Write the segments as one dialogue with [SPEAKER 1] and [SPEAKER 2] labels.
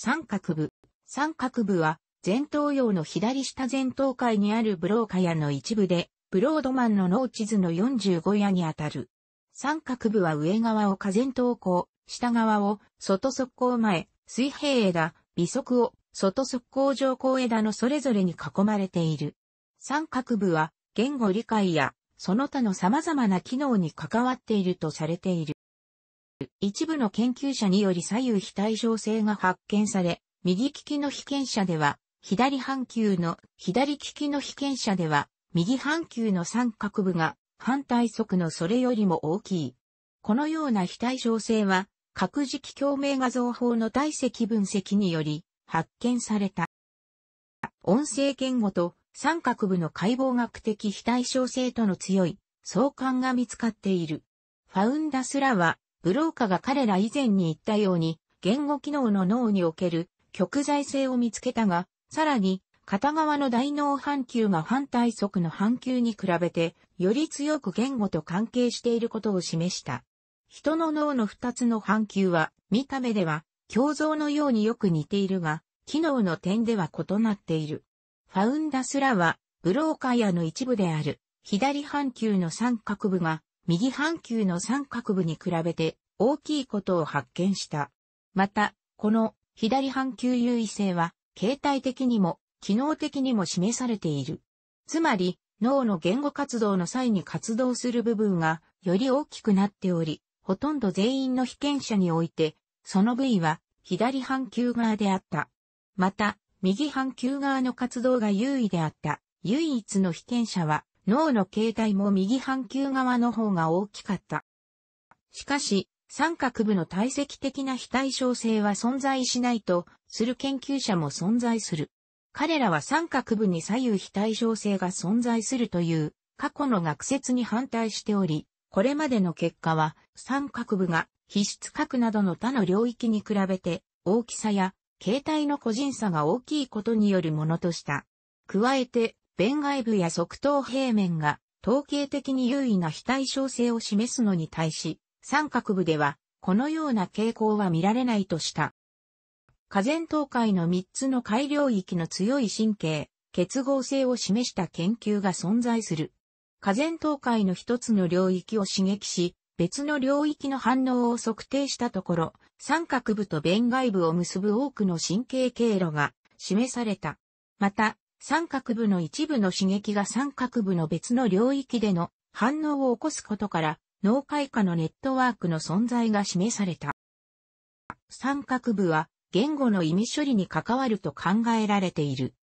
[SPEAKER 1] 三角部。三角部は、前頭葉の左下前頭階にあるブローカヤの一部で、ブロードマンの脳地図の45夜にあたる。三角部は上側を下前頭向、下側を外側行前、水平枝、微足を外側行上行枝のそれぞれに囲まれている。三角部は言語理解やその他の様々な機能に関わっているとされている。一部の研究者により左右非対称性が発見され、右利きの被験者では、左半球の、左利きの被験者では、右半球の三角部が反対側のそれよりも大きい。このような非対称性は、核磁気共鳴画像法の体積分析により発見された。音声言語と三角部の解剖学的非対称性との強い相関が見つかっている。ファウンダスらはブローカが彼ら以前に言ったように、言語機能の脳における極在性を見つけたが、さらに、片側の大脳半球が反対側の半球に比べて、より強く言語と関係していることを示した。人の脳の二つの半球は、見た目では、胸像のようによく似ているが、機能の点では異なっている。ファウンダスラは、ブローカーやの一部である、左半球の三角部が、右半球の三角部に比べて大きいことを発見した。また、この左半球優位性は形態的にも機能的にも示されている。つまり、脳の言語活動の際に活動する部分がより大きくなっており、ほとんど全員の被験者において、その部位は左半球側であった。また、右半球側の活動が優位であった。唯一の被験者は脳の形態も右半球側の方が大きかった。しかし、三角部の体積的な非対称性は存在しないとする研究者も存在する。彼らは三角部に左右非対称性が存在するという過去の学説に反対しており、これまでの結果は三角部が皮質核などの他の領域に比べて大きさや形態の個人差が大きいことによるものとした。加えて弁外部や側頭平面が統計的に優位な非対称性を示すのに対し、三角部では、このような傾向は見られないとした。火前頭海の3つの改良域の強い神経、結合性を示した研究が存在する。火前頭海の一つの領域を刺激し、別の領域の反応を測定したところ、三角部と弁外部を結ぶ多くの神経経路が示された。また、三角部の一部の刺激が三角部の別の領域での反応を起こすことから、脳開花のネットワークの存在が示された。三角部は言語の意味処理に関わると考えられている。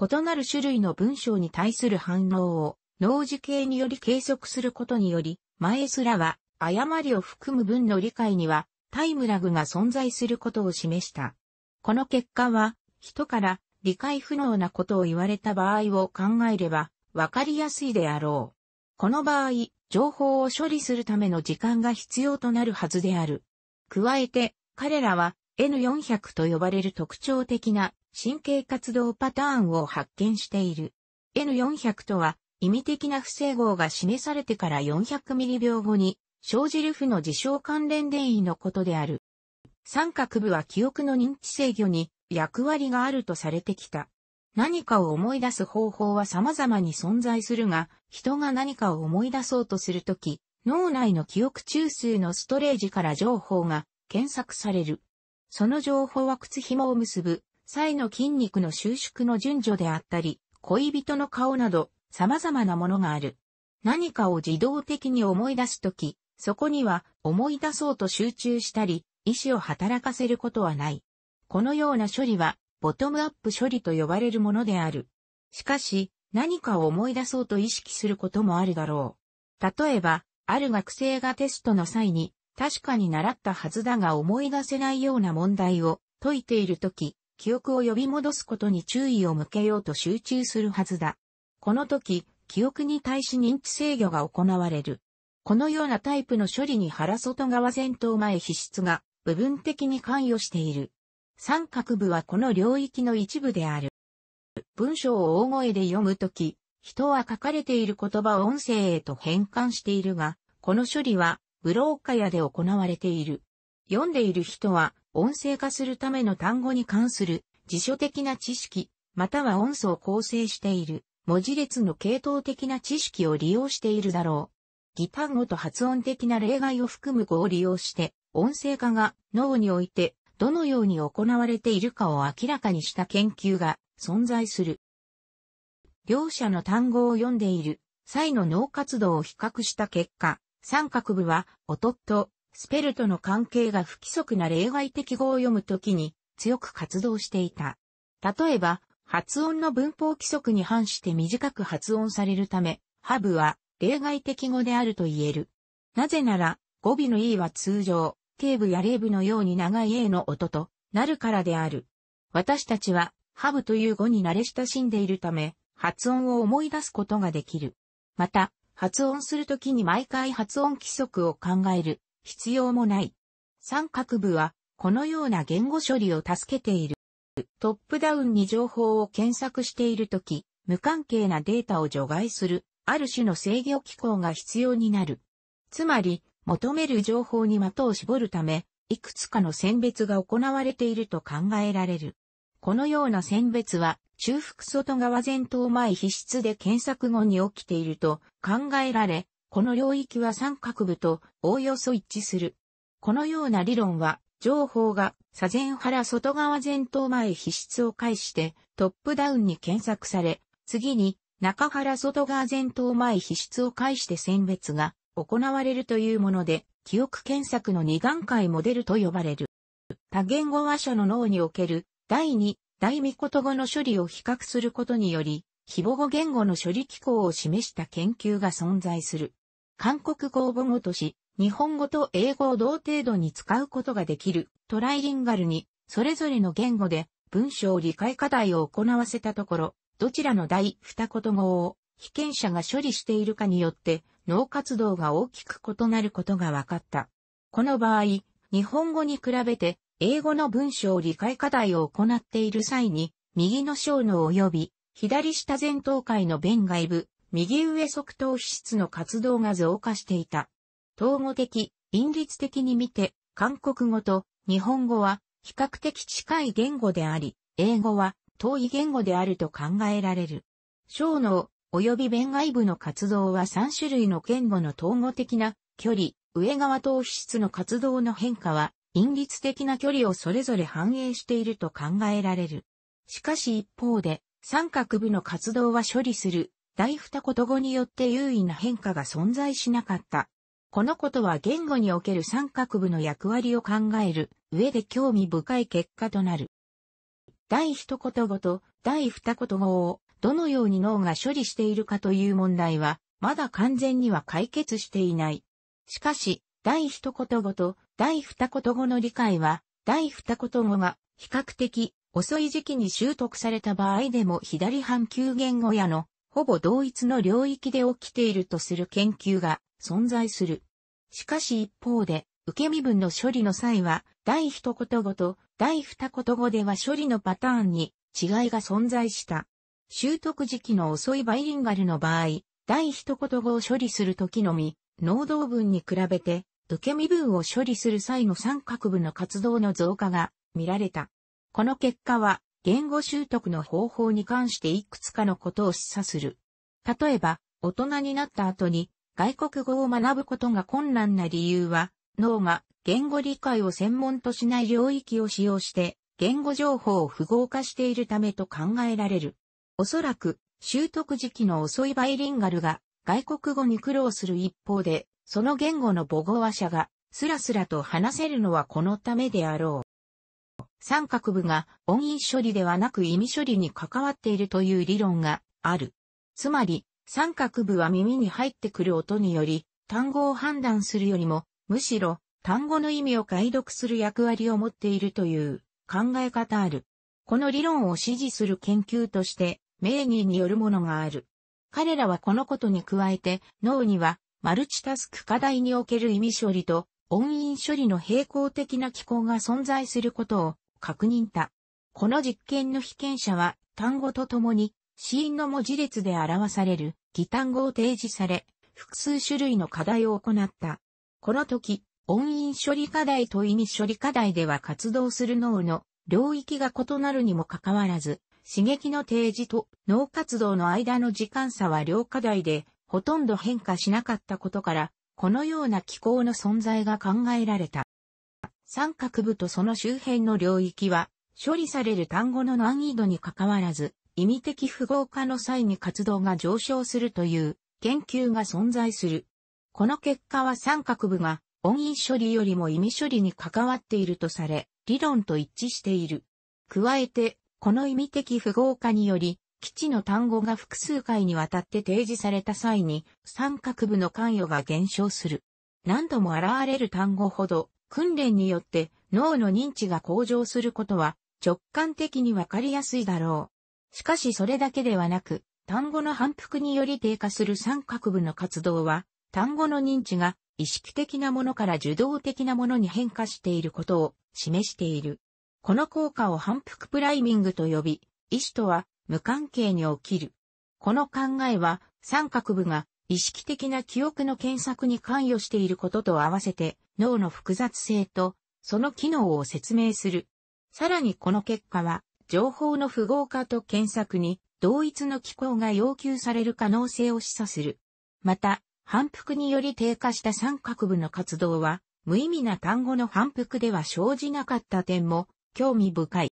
[SPEAKER 1] 異なる種類の文章に対する反応を脳時計により計測することにより、前すらは誤りを含む文の理解にはタイムラグが存在することを示した。この結果は、人から理解不能なことを言われた場合を考えれば、わかりやすいであろう。この場合、情報を処理するための時間が必要となるはずである。加えて、彼らは N400 と呼ばれる特徴的な神経活動パターンを発見している。N400 とは、意味的な不整合が示されてから400ミリ秒後に生じる負の事象関連電位のことである。三角部は記憶の認知制御に役割があるとされてきた。何かを思い出す方法は様々に存在するが、人が何かを思い出そうとするとき、脳内の記憶中枢のストレージから情報が検索される。その情報は靴紐を結ぶ、際の筋肉の収縮の順序であったり、恋人の顔など様々なものがある。何かを自動的に思い出すとき、そこには思い出そうと集中したり、意志を働かせることはない。このような処理は、ボトムアップ処理と呼ばれるものである。しかし、何かを思い出そうと意識することもあるだろう。例えば、ある学生がテストの際に、確かに習ったはずだが思い出せないような問題を解いているとき、記憶を呼び戻すことに注意を向けようと集中するはずだ。この時、記憶に対し認知制御が行われる。このようなタイプの処理に腹外側前頭前皮質が部分的に関与している。三角部はこの領域の一部である。文章を大声で読むとき、人は書かれている言葉を音声へと変換しているが、この処理はブローカヤで行われている。読んでいる人は音声化するための単語に関する辞書的な知識、または音素を構成している文字列の系統的な知識を利用しているだろう。擬単語と発音的な例外を含む語を利用して、音声化が脳においてどのように行われているかを明らかにした研究が存在する。両者の単語を読んでいる際の脳活動を比較した結果、三角部は音とスペルとの関係が不規則な例外的語を読むときに強く活動していた。例えば、発音の文法規則に反して短く発音されるため、ハブは例外的語であると言える。なぜなら、語尾の E は通常、頸部や霊部のように長い A の音となるからである。私たちは、ハブという語に慣れ親しんでいるため、発音を思い出すことができる。また、発音するときに毎回発音規則を考える必要もない。三角部は、このような言語処理を助けている。トップダウンに情報を検索しているとき、無関係なデータを除外する、ある種の制御機構が必要になる。つまり、求める情報に的を絞るため、いくつかの選別が行われていると考えられる。このような選別は、中腹外側前頭前皮質で検索後に起きていると考えられ、この領域は三角部とおおよそ一致する。このような理論は、情報が左前腹外側前頭前皮質を介してトップダウンに検索され、次に中腹外側前頭前皮質を介して選別が行われるというもので、記憶検索の二段階モデルと呼ばれる。多言語話者の脳における第二、第三言語の処理を比較することにより、非母語言語の処理機構を示した研究が存在する。韓国語を母語とし、日本語と英語を同程度に使うことができるトライリンガルに、それぞれの言語で文章理解課題を行わせたところ、どちらの第二言語を被験者が処理しているかによって脳活動が大きく異なることが分かった。この場合、日本語に比べて英語の文章理解課題を行っている際に、右の小脳及び左下前頭界の弁外部、右上側頭皮質の活動が増加していた。統合的、因律的に見て、韓国語と日本語は比較的近い言語であり、英語は遠い言語であると考えられる。小脳、及び弁外部の活動は3種類の言語の統合的な距離、上側と皮質の活動の変化は、因律的な距離をそれぞれ反映していると考えられる。しかし一方で、三角部の活動は処理する、大二言語によって優位な変化が存在しなかった。このことは言語における三角部の役割を考える上で興味深い結果となる。第一言語と第二言語をどのように脳が処理しているかという問題は、まだ完全には解決していない。しかし、第一言語と第二言語の理解は、第二言語が比較的遅い時期に習得された場合でも左半球言語やのほぼ同一の領域で起きているとする研究が存在する。しかし一方で、受け身分の処理の際は、第一言語と第二言語では処理のパターンに違いが存在した。習得時期の遅いバイリンガルの場合、第一言語を処理するときのみ、能動文に比べて、受け身文を処理する際の三角部の活動の増加が見られた。この結果は、言語習得の方法に関していくつかのことを示唆する。例えば、大人になった後に外国語を学ぶことが困難な理由は、脳が言語理解を専門としない領域を使用して、言語情報を符号化しているためと考えられる。おそらく、習得時期の遅いバイリンガルが外国語に苦労する一方で、その言語の母語話者がスラスラと話せるのはこのためであろう。三角部が音韻処理ではなく意味処理に関わっているという理論がある。つまり、三角部は耳に入ってくる音により、単語を判断するよりも、むしろ単語の意味を解読する役割を持っているという考え方ある。この理論を支持する研究として、名義によるものがある。彼らはこのことに加えて、脳には、マルチタスク課題における意味処理と音韻処理の並行的な機構が存在することを確認た。この実験の被験者は単語とともに死因の文字列で表される擬単語を提示され、複数種類の課題を行った。この時、音韻処理課題と意味処理課題では活動する脳の領域が異なるにもかかわらず、刺激の提示と脳活動の間の時間差は両課題でほとんど変化しなかったことから、このような機構の存在が考えられた。三角部とその周辺の領域は、処理される単語の難易度にかかわらず、意味的符号化の際に活動が上昇するという研究が存在する。この結果は三角部が音韻処理よりも意味処理に関わっているとされ、理論と一致している。加えて、この意味的符号化により、基地の単語が複数回にわたって提示された際に、三角部の関与が減少する。何度も現れる単語ほど、訓練によって脳の認知が向上することは直感的にわかりやすいだろう。しかしそれだけではなく、単語の反復により低下する三角部の活動は、単語の認知が意識的なものから受動的なものに変化していることを示している。この効果を反復プライミングと呼び、意思とは無関係に起きる。この考えは、三角部が意識的な記憶の検索に関与していることと合わせて、脳の複雑性と、その機能を説明する。さらにこの結果は、情報の符号化と検索に同一の機構が要求される可能性を示唆する。また、反復により低下した三角部の活動は、無意味な単語の反復では生じなかった点も興味深い。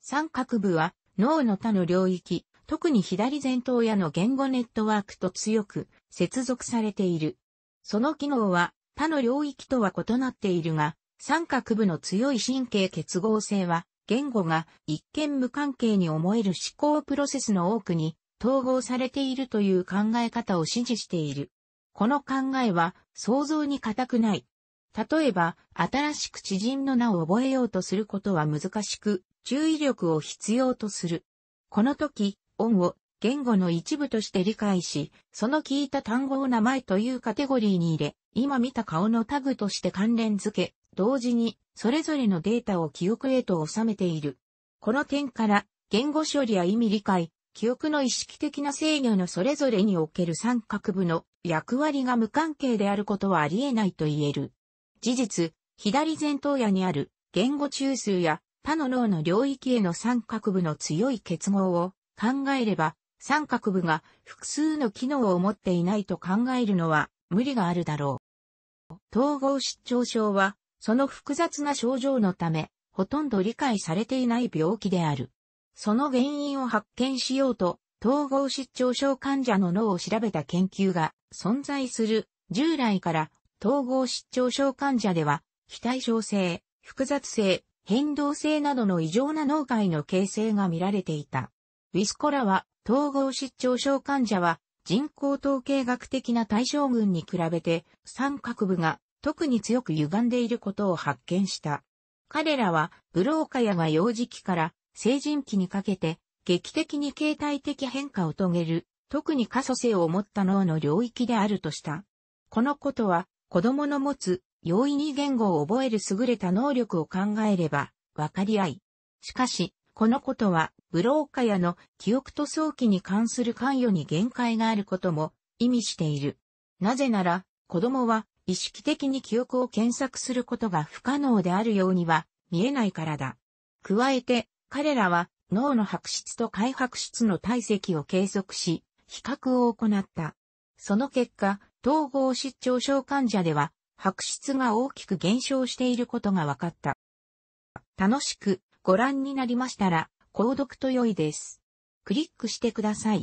[SPEAKER 1] 三角部は脳の他の領域、特に左前頭野の言語ネットワークと強く接続されている。その機能は他の領域とは異なっているが、三角部の強い神経結合性は、言語が一見無関係に思える思考プロセスの多くに統合されているという考え方を支持している。この考えは想像に固くない例えば、新しく知人の名を覚えようとすることは難しく、注意力を必要とする。この時、音を言語の一部として理解し、その聞いた単語を名前というカテゴリーに入れ、今見た顔のタグとして関連付け、同時にそれぞれのデータを記憶へと収めている。この点から、言語処理や意味理解、記憶の意識的な制御のそれぞれにおける三角部の役割が無関係であることはあり得ないと言える。事実、左前頭野にある言語中枢や他の脳の領域への三角部の強い結合を考えれば、三角部が複数の機能を持っていないと考えるのは無理があるだろう。統合失調症は、その複雑な症状のため、ほとんど理解されていない病気である。その原因を発見しようと、統合失調症患者の脳を調べた研究が存在する従来から統合失調症患者では、非対称性、複雑性、変動性などの異常な脳外の形成が見られていた。ウィスコラは、統合失調症患者は、人口統計学的な対象群に比べて、三角部が特に強く歪んでいることを発見した。彼らは、ブローカヤが幼児期から成人期にかけて、劇的に形態的変化を遂げる、特に可塑性を持った脳の領域であるとした。このことは、子供の持つ容易に言語を覚える優れた能力を考えれば分かり合い。しかし、このことは、ブローカヤの記憶と早期に関する関与に限界があることも意味している。なぜなら、子供は意識的に記憶を検索することが不可能であるようには見えないからだ。加えて、彼らは脳の白質と海白質の体積を計測し、比較を行った。その結果、統合失調症患者では、白質が大きく減少していることが分かった。楽しくご覧になりましたら、購読と良いです。クリックしてください。